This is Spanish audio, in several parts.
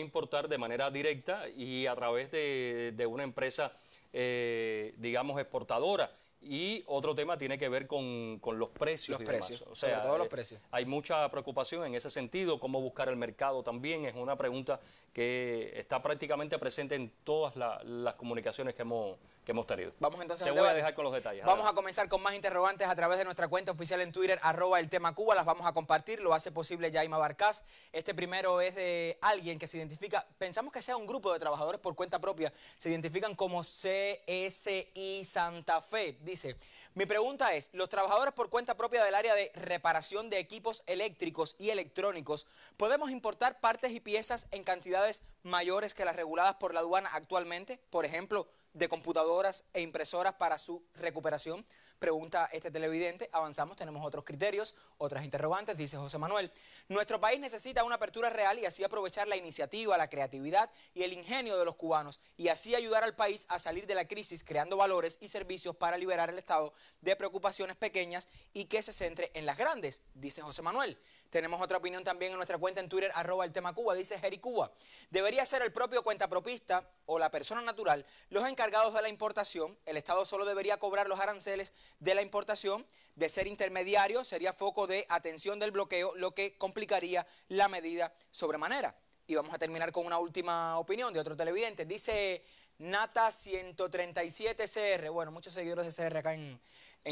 importar de manera directa y a través de, una empresa, eh, digamos, exportadora. Y otro tema tiene que ver con, los precios. los eh, precios. Hay mucha preocupación en ese sentido, cómo buscar el mercado también. Es una pregunta que está prácticamente presente en todas las comunicaciones que hemos, que hemos tenido. Vamos entonces Te voy a dejar con los detalles. Vamos a comenzar con más interrogantes a través de nuestra cuenta oficial en Twitter, arroba el tema Cuba. Las vamos a compartir, lo hace posible Jaima Barcaz. Este primero es de alguien que se identifica, pensamos que sea un grupo de trabajadores por cuenta propia, se identifican como CSI Santa Fe. Dice, mi pregunta es, los trabajadores por cuenta propia del área de reparación de equipos eléctricos y electrónicos, ¿podemos importar partes y piezas en cantidades mayores que las reguladas por la aduana actualmente? Por ejemplo, de computadoras e impresoras para su recuperación? Pregunta este televidente. Avanzamos, tenemos otros criterios, otras interrogantes, dice José Manuel. Nuestro país necesita una apertura real y así aprovechar la iniciativa, la creatividad y el ingenio de los cubanos y así ayudar al país a salir de la crisis creando valores y servicios para liberar el Estado de preocupaciones pequeñas y que se centre en las grandes, dice José Manuel. Tenemos otra opinión también en nuestra cuenta en Twitter, arroba el tema Cuba, dice Jerry Cuba. Debería ser el propio cuentapropista o la persona natural los encargados de la importación. El Estado solo debería cobrar los aranceles de la importación. De ser intermediario sería foco de atención del bloqueo, lo que complicaría la medida sobremanera. Y vamos a terminar con una última opinión de otro televidente. Dice Nata137CR. Bueno, muchos seguidores de CR acá en,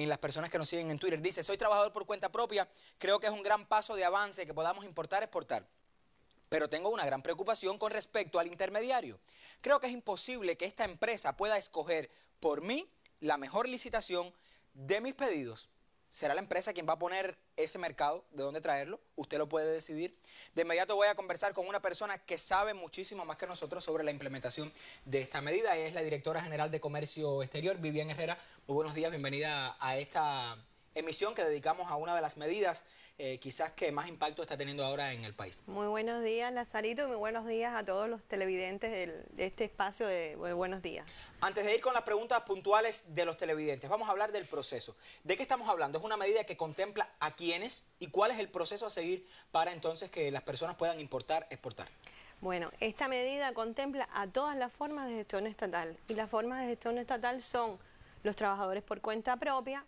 en las personas que nos siguen en Twitter. Dice, soy trabajador por cuenta propia, creo que es un gran paso de avance que podamos importar, exportar. Pero tengo una gran preocupación con respecto al intermediario. Creo que es imposible que esta empresa pueda escoger por mí la mejor licitación de mis pedidos Será la empresa quien va a poner ese mercado, de dónde traerlo. Usted lo puede decidir. De inmediato voy a conversar con una persona que sabe muchísimo más que nosotros sobre la implementación de esta medida. es la directora general de Comercio Exterior, Vivian Herrera. Muy buenos días, bienvenida a esta emisión que dedicamos a una de las medidas eh, quizás que más impacto está teniendo ahora en el país. Muy buenos días, Lazarito, y muy buenos días a todos los televidentes de este espacio de, de Buenos Días. Antes de ir con las preguntas puntuales de los televidentes, vamos a hablar del proceso. ¿De qué estamos hablando? ¿Es una medida que contempla a quiénes y cuál es el proceso a seguir para entonces que las personas puedan importar, exportar? Bueno, esta medida contempla a todas las formas de gestión estatal y las formas de gestión estatal son los trabajadores por cuenta propia,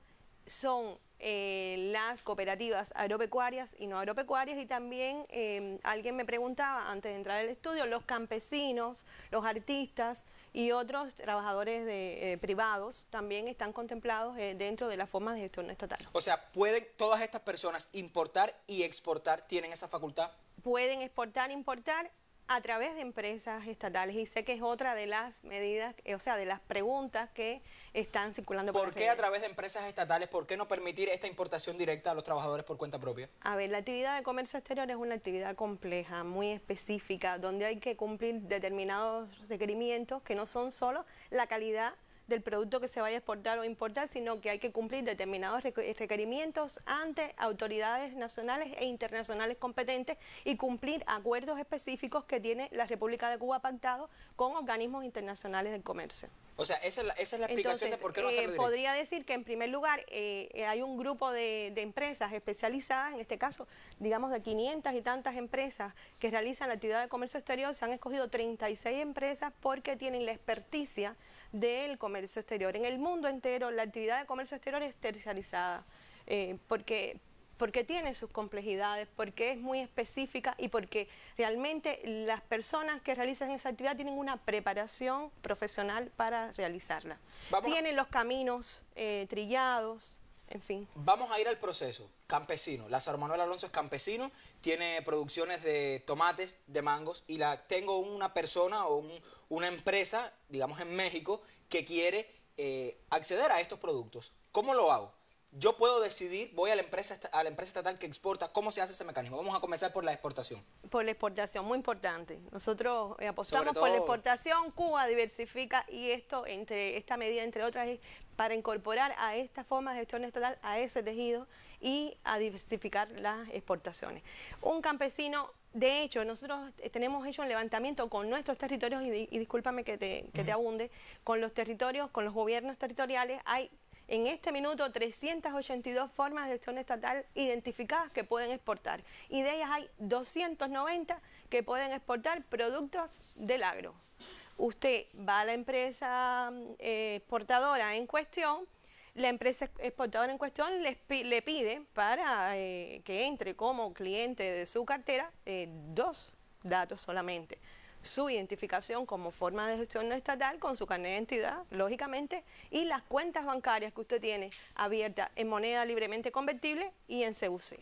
son eh, las cooperativas agropecuarias y no agropecuarias y también eh, alguien me preguntaba antes de entrar al estudio los campesinos, los artistas y otros trabajadores de, eh, privados también están contemplados dentro de la forma de gestión estatal. O sea, ¿pueden todas estas personas importar y exportar? ¿Tienen esa facultad? Pueden exportar, importar a través de empresas estatales y sé que es otra de las medidas, eh, o sea, de las preguntas que están circulando. ¿Por, qué a través de empresas estatales? ¿Por qué no permitir esta importación directa a los trabajadores por cuenta propia? A ver, la actividad de comercio exterior es una actividad compleja, muy específica, donde hay que cumplir determinados requerimientos que no son solo la calidad del producto que se vaya a exportar o importar, sino que hay que cumplir determinados requerimientos ante autoridades nacionales e internacionales competentes y cumplir acuerdos específicos que tiene la República de Cuba pactado con organismos internacionales del comercio. O sea, esa es la, explicación de por qué no hacerlo eh, Podría decir que en primer lugar eh, eh, hay un grupo de, de, empresas especializadas, en este caso, digamos de 500 y tantas empresas que realizan la actividad de comercio exterior, se han escogido 36 empresas porque tienen la experticia del comercio exterior. En el mundo entero la actividad de comercio exterior es tercializada eh, porque, porque tiene sus complejidades, porque es muy específica y porque realmente las personas que realizan esa actividad tienen una preparación profesional para realizarla. tienen los caminos eh, trillados, en fin. Vamos a ir al proceso. Campesino. Lázaro Manuel Alonso es campesino, tiene producciones de tomates, de mangos, y la tengo una persona o una empresa, digamos en México, que quiere eh, acceder a estos productos. ¿Cómo lo hago? yo puedo decidir, voy a la empresa a la empresa estatal que exporta, ¿cómo se hace ese mecanismo? Vamos a comenzar por la exportación. Por la exportación, muy importante. Nosotros eh, apostamos por la exportación, Cuba diversifica y esto entre esta medida entre otras es para incorporar a esta forma de gestión estatal a ese tejido y a diversificar las exportaciones. Un campesino de hecho, nosotros eh, tenemos hecho un levantamiento con nuestros territorios, y, discúlpame que, te, te abunde, con los territorios, con los gobiernos territoriales, hay en este minuto 382 formas de gestión estatal identificadas que pueden exportar y de ellas hay 290 que pueden exportar productos del agro. Usted va a la empresa eh, exportadora en cuestión, la empresa exportadora en cuestión le pide para eh, que entre como cliente de su cartera eh, dos datos solamente su identificación como forma de gestión no estatal con su carnet de identidad, lógicamente, y las cuentas bancarias que usted tiene abiertas en moneda libremente convertible y en CUC.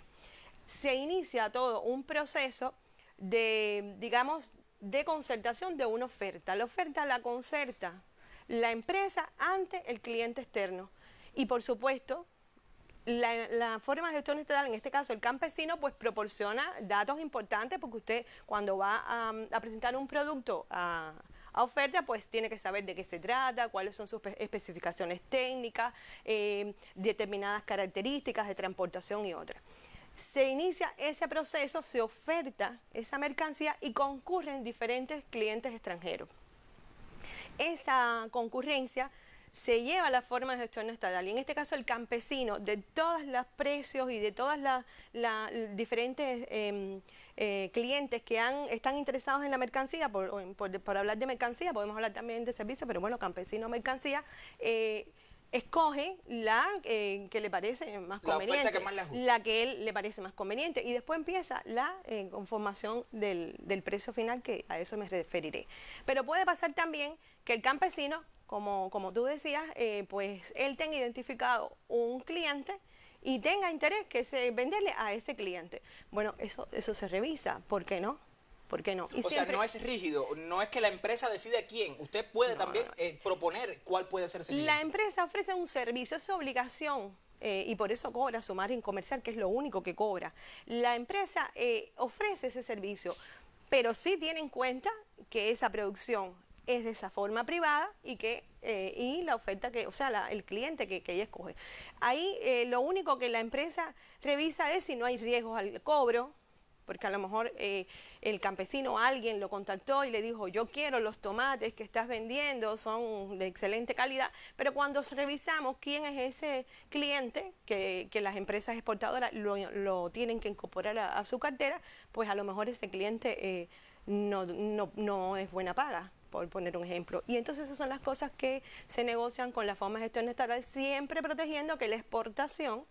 Se inicia todo un proceso de, digamos, de concertación de una oferta. La oferta la concerta la empresa ante el cliente externo. Y por supuesto, la, forma de gestión estatal, en este caso el campesino, pues proporciona datos importantes porque usted cuando va a, presentar un producto a, oferta, pues tiene que saber de qué se trata, cuáles son sus especificaciones técnicas, eh, determinadas características de transportación y otras. Se inicia ese proceso, se oferta esa mercancía y concurren diferentes clientes extranjeros. Esa concurrencia se lleva la forma de gestión estatal. Y en este caso el campesino, de todos los precios y de todas las diferentes em, eh, clientes que están interesados en la mercancía, por, hablar de mercancía, podemos hablar también de servicio, pero bueno, campesino, mercancía, eh, escoge la eh, que le parece más conveniente, la que él le parece más conveniente y después empieza la conformación del, precio final que a eso me referiré. Pero puede pasar también que el campesino como, tú decías, eh, pues él tenga identificado un cliente y tenga interés que se venderle a ese cliente. Bueno, eso, eso se revisa, ¿por qué no? ¿Por qué no? o sea, no es rígido, no es que la empresa decide quién. Usted puede también eh, proponer cuál puede ser ese La empresa ofrece un servicio, es obligación. Eh, y por eso cobra su margen comercial, que es lo único que cobra. La empresa ofrece ese servicio, pero sí tiene en cuenta que esa producción es de esa forma privada y que eh, y la oferta que, o sea, el cliente que, ella escoge. Ahí eh, lo único que la empresa revisa es si no hay riesgos al cobro, porque a lo mejor eh, el campesino, o alguien lo contactó y le dijo, yo quiero los tomates que estás vendiendo, son de excelente calidad, pero cuando revisamos quién es ese cliente que, las empresas exportadoras lo, tienen que incorporar a, su cartera, pues a lo mejor ese cliente no es buena paga por poner un ejemplo. Y entonces esas son las cosas que se negocian con la forma de gestión estatal, siempre protegiendo que la exportación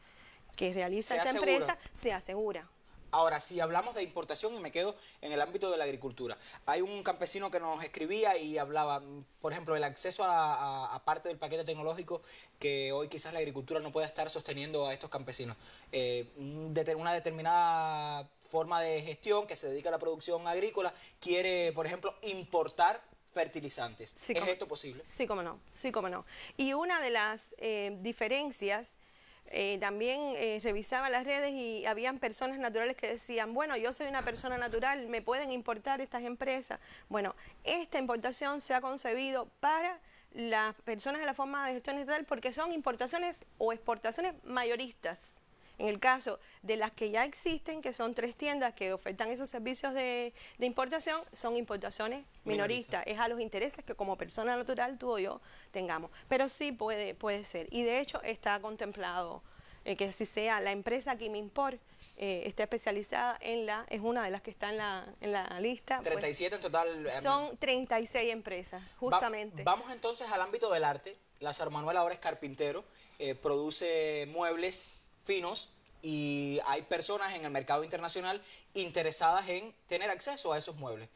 que realiza esa empresa se asegura. Ahora, si hablamos de importación y me quedo en el ámbito de la agricultura, hay un campesino que nos escribía y hablaba, por ejemplo, el acceso a, parte del paquete tecnológico que hoy quizás la agricultura no pueda estar sosteniendo a estos campesinos. Eh, una determinada forma de gestión que se dedica a la producción agrícola quiere, por ejemplo, importar fertilizantes. ¿Es esto posible? Sí, cómo no, sí, como no. Y una de las eh, diferencias, eh, también eh, revisaba las redes y habían personas naturales que decían, bueno, yo soy una persona natural, me pueden importar estas empresas. Bueno, esta importación se ha concebido para las personas de la forma de gestión natural porque son importaciones o exportaciones mayoristas. En el caso de las que ya existen, que son tres tiendas que ofertan esos servicios de, importación, son importaciones minoristas. Es a los intereses que como persona natural tú o yo tengamos. Pero sí puede, puede ser. Y de hecho está contemplado eh, que si sea la empresa que eh, me está especializada en la, es una de las que está en la, lista. 37 pues en total. Em, son 36 empresas, justamente. vamos entonces al ámbito del arte. Lázaro Manuel ahora es carpintero, eh, produce muebles, finos y hay personas en el mercado internacional interesadas en tener acceso a esos muebles.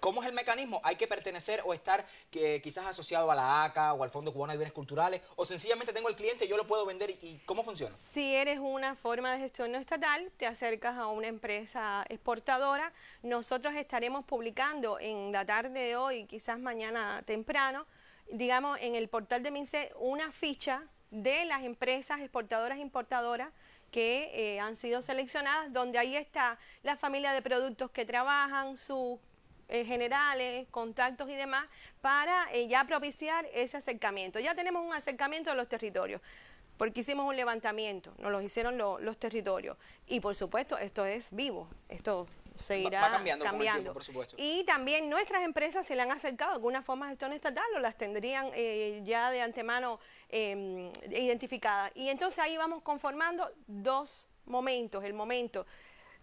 ¿Cómo es el mecanismo? ¿Hay que pertenecer o estar que, quizás asociado a la ACA o al Fondo Cubano de Bienes Culturales? ¿O sencillamente tengo el cliente, y yo lo puedo vender? ¿Y cómo funciona? Si eres una forma de gestión no estatal, te acercas a una empresa exportadora. Nosotros estaremos publicando en la tarde de hoy, quizás mañana temprano, digamos, en el portal de MINCE, una ficha de las empresas exportadoras e importadoras que eh, han sido seleccionadas, donde ahí está la familia de productos que trabajan, sus eh, generales, contactos y demás, para eh, ya propiciar ese acercamiento. Ya tenemos un acercamiento a los territorios, porque hicimos un levantamiento, nos lo hicieron los territorios. Y por supuesto, esto es vivo, esto se irá cambiando, por supuesto. Y también nuestras empresas se le han acercado a formas forma de gestión estatal o las tendrían eh, ya de antemano em, identificadas. Y entonces ahí vamos conformando dos momentos, el momento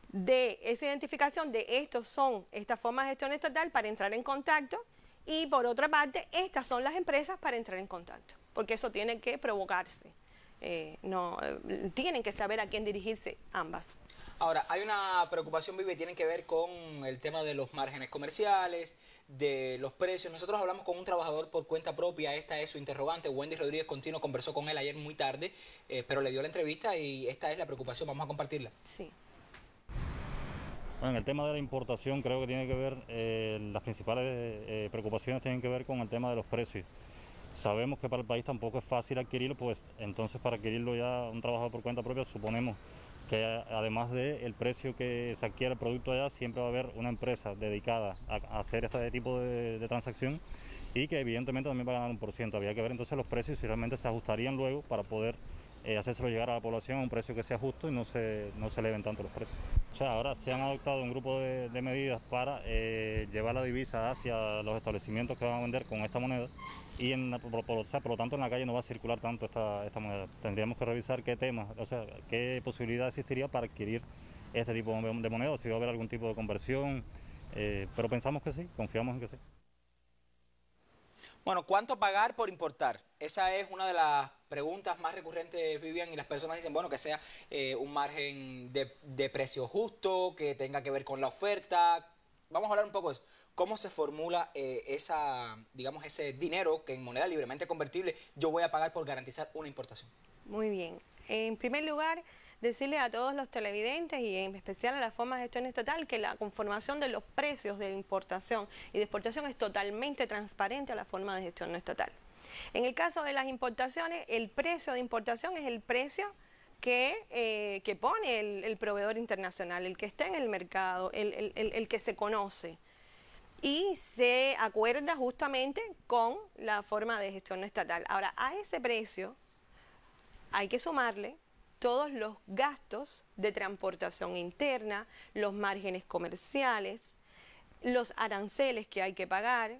de esa identificación de estos son estas formas de gestión estatal para entrar en contacto y por otra parte estas son las empresas para entrar en contacto, porque eso tiene que provocarse. Eh, no, eh, tienen que saber a quién dirigirse ambas. Ahora, hay una preocupación vive tiene que ver con el tema de los márgenes comerciales, de los precios. Nosotros hablamos con un trabajador por cuenta propia, esta es su interrogante. Wendy Rodríguez Contino conversó con él ayer muy tarde, eh, pero le dio la entrevista y esta es la preocupación, vamos a compartirla. Sí. Bueno, en el tema de la importación creo que tiene que ver, las principales preocupaciones tienen que ver con el tema de los precios. Sabemos que para el país tampoco es fácil adquirirlo, pues entonces para adquirirlo ya un trabajador por cuenta propia suponemos que además del precio que se adquiere el producto allá, siempre va a haber una empresa dedicada a hacer este tipo de, de transacción y que evidentemente también va a ganar un por ciento. Había que ver entonces los precios si realmente se ajustarían luego para poder eh, llegar a la población a un precio que sea justo y no se, no se eleven tanto los precios. O sea, ahora se han adoptado un grupo de, medidas para eh, llevar la divisa hacia los establecimientos que van a vender con esta moneda y por, lo tanto en la calle no va a circular tanto esta, moneda. Tendríamos que revisar qué temas, o sea, qué posibilidad existiría para adquirir este tipo de moneda si va a haber algún tipo de conversión, eh, pero pensamos que sí, confiamos en que sí. Bueno, ¿cuánto pagar por importar? Esa es una de las preguntas más recurrentes, Vivian, y las personas dicen, bueno, que sea eh, un margen de, precio justo, que tenga que ver con la oferta. Vamos a hablar un poco de eso cómo se formula eh, esa, digamos, ese dinero que en moneda libremente convertible yo voy a pagar por garantizar una importación. Muy bien. En primer lugar, decirle a todos los televidentes y en especial a la forma de gestión estatal que la conformación de los precios de importación y de exportación es totalmente transparente a la forma de gestión no estatal. En el caso de las importaciones, el precio de importación es el precio que, eh, pone el, proveedor internacional, el que está en el mercado, el, el que se conoce y se acuerda justamente con la forma de gestión no estatal. Ahora, a ese precio hay que sumarle todos los gastos de transportación interna, los márgenes comerciales, los aranceles que hay que pagar,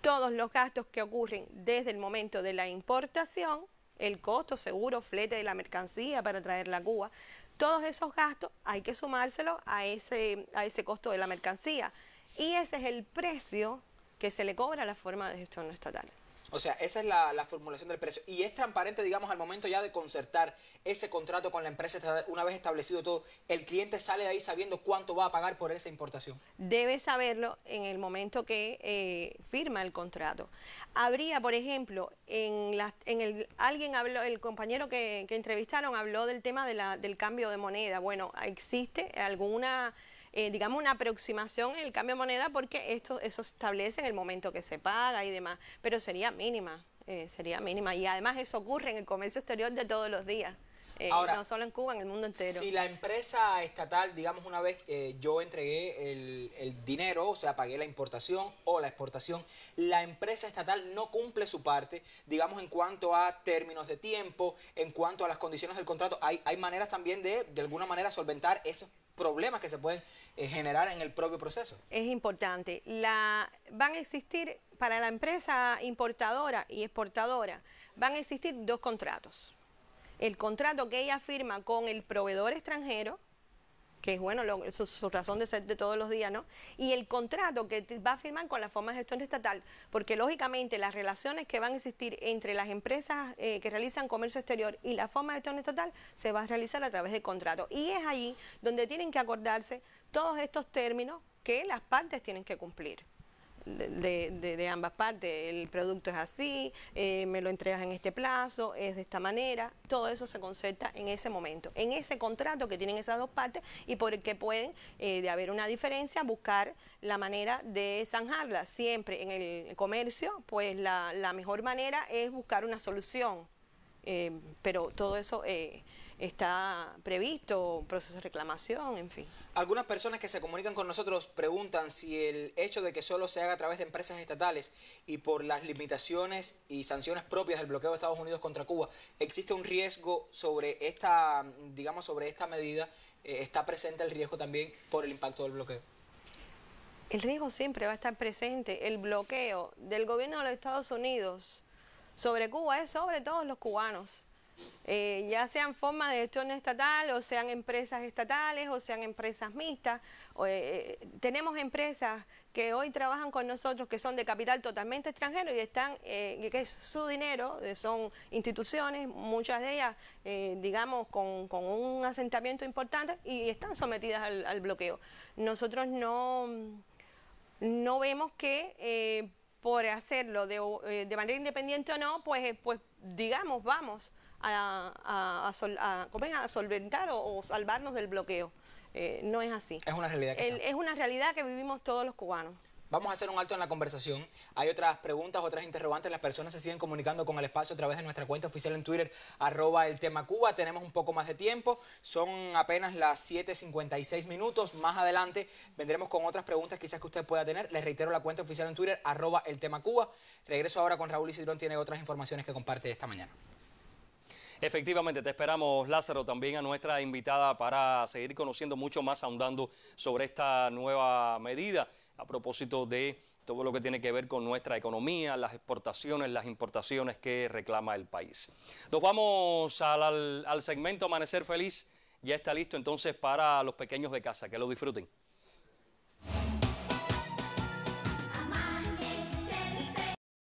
todos los gastos que ocurren desde el momento de la importación, el costo seguro, flete de la mercancía para traerla a Cuba, todos esos gastos hay que sumárselos a ese, a ese costo de la mercancía. Y ese es el precio que se le cobra a la forma de gestión estatal. O sea, esa es la, formulación del precio. Y es transparente, digamos, al momento ya de concertar ese contrato con la empresa, una vez establecido todo, el cliente sale de ahí sabiendo cuánto va a pagar por esa importación. Debe saberlo en el momento que eh, firma el contrato. Habría, por ejemplo, en, en el, alguien habló, el compañero que, entrevistaron habló del tema de la, del cambio de moneda. Bueno, existe alguna eh, digamos, una aproximación en el cambio de moneda porque esto, eso se establece en el momento que se paga y demás, pero sería mínima, eh, sería mínima. Y además eso ocurre en el comercio exterior de todos los días. Eh, no solo en Cuba, en el mundo entero. Si la empresa estatal, digamos, una vez yo entregué el, dinero, o sea, pagué la importación o la exportación, la empresa estatal no cumple su parte, digamos, en cuanto a términos de tiempo, en cuanto a las condiciones del contrato, hay, hay maneras también de, de alguna manera, solventar eso? problemas que se pueden eh, generar en el propio proceso. Es importante. La, van a existir, para la empresa importadora y exportadora, van a existir dos contratos. El contrato que ella firma con el proveedor extranjero, que es bueno, su, razón de ser de todos los días, ¿no? Y el contrato que va a firmar con la forma de gestión estatal, porque lógicamente las relaciones que van a existir entre las empresas eh, que realizan comercio exterior y la forma de gestión estatal se va a realizar a través de contrato. Y es allí donde tienen que acordarse todos estos términos que las partes tienen que cumplir de, ambas partes. El producto es así, eh, me lo entregas en este plazo, es de esta manera. Todo eso se concerta en ese momento, en ese contrato que tienen esas dos partes y por el que pueden, eh, de haber una diferencia, buscar la manera de zanjarla. Siempre en el comercio, pues la, mejor manera es buscar una solución. Eh, pero todo eso está previsto, un proceso de reclamación, en fin. Algunas personas que se comunican con nosotros preguntan si el hecho de que solo se haga a través de empresas estatales y por las limitaciones y sanciones propias del bloqueo de Estados Unidos contra Cuba, existe un riesgo sobre esta, digamos, sobre esta medida, eh, está presente el riesgo también por el impacto del bloqueo. El riesgo siempre va a estar presente. El bloqueo del gobierno de los Estados Unidos sobre Cuba es sobre todos los cubanos eh, ya sean formas de gestión estatal o sean empresas estatales o sean empresas mixtas. Eh, eh, tenemos empresas que hoy trabajan con nosotros que son de capital totalmente extranjero y están, que es su dinero, son instituciones, muchas de ellas, digamos, con, un asentamiento importante y están sometidas al, bloqueo. Nosotros no, vemos que... por hacerlo de, manera independiente o no, pues, pues digamos, vamos a, solventar o, salvarnos del bloqueo. Eh, no es así. Es una realidad que Es una realidad que vivimos todos los cubanos. Vamos a hacer un alto en la conversación. Hay otras preguntas, otras interrogantes. Las personas se siguen comunicando con el espacio a través de nuestra cuenta oficial en Twitter, arroba el tema Cuba. Tenemos un poco más de tiempo. Son apenas las 7.56 minutos. Más adelante vendremos con otras preguntas quizás que usted pueda tener. Les reitero la cuenta oficial en Twitter, arroba el tema Cuba. Regreso ahora con Raúl Isidrón. Tiene otras informaciones que comparte esta mañana. Efectivamente, te esperamos, Lázaro, también a nuestra invitada para seguir conociendo mucho más, ahondando sobre esta nueva medida a propósito de todo lo que tiene que ver con nuestra economía, las exportaciones, las importaciones que reclama el país. Nos vamos al, al, segmento Amanecer Feliz. Ya está listo entonces para los pequeños de casa. Que lo disfruten.